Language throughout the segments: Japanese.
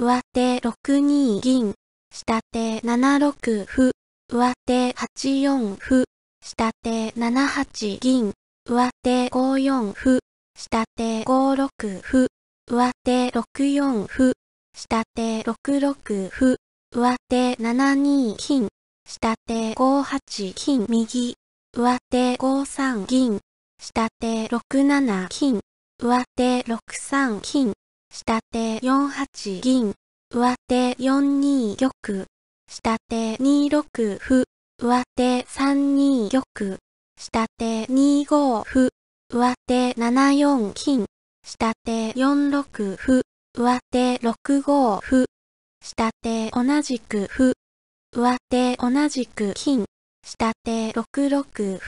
上手6二銀、下手7六歩、上手8四歩、下手7八銀、上手5四歩、下手5六歩、上手6四歩、下手6六歩、上手7二金、下手5八金右、上手5三銀、下手6七金、上手6三金、下手4八銀、上手4二玉、下手2六歩、上手3二玉、下手2五歩、上手7四金、下手4六歩、上手6五歩、下手同じく歩、上手同じく金、下手6六歩、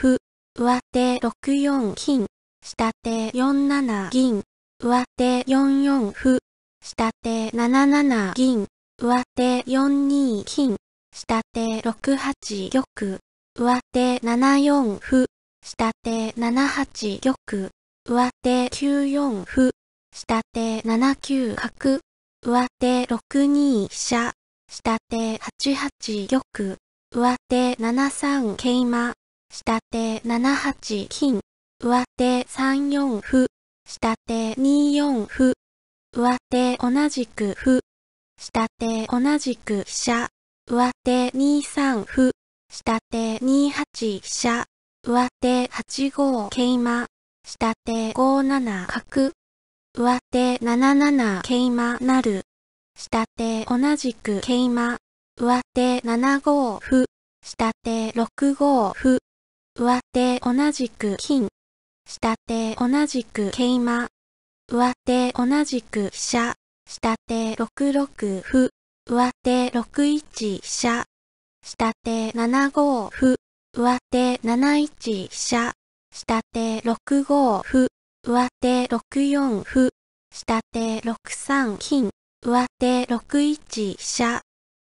上手6四金、下手4七銀、上手4四歩、下手7七銀、上手4二金、下手6八玉、上手7四歩、下手7八玉、上手9四歩、下手7九角、上手6二飛車、下手8八玉、上手7三桂馬、下手7八金、上手3四歩、下手2四歩。上手同じく歩。下手同じく飛車。上手2三歩。下手2八飛車。上手8五桂馬。下手5七角。上手7七桂馬なる。下手同じく桂馬。上手7五歩。下手6五歩。上手同じく金。下手同じく桂馬。上手同じく飛車。下手6六歩。上手6一飛車。下手7五歩。上手7一飛車。下手6五歩。上手6四歩。下手6三金。上手6一飛車。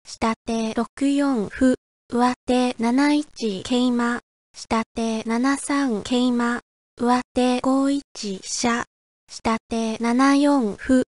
下手6四歩。上手7一桂馬。下手7三桂馬。上手5一飛車、下手7四歩。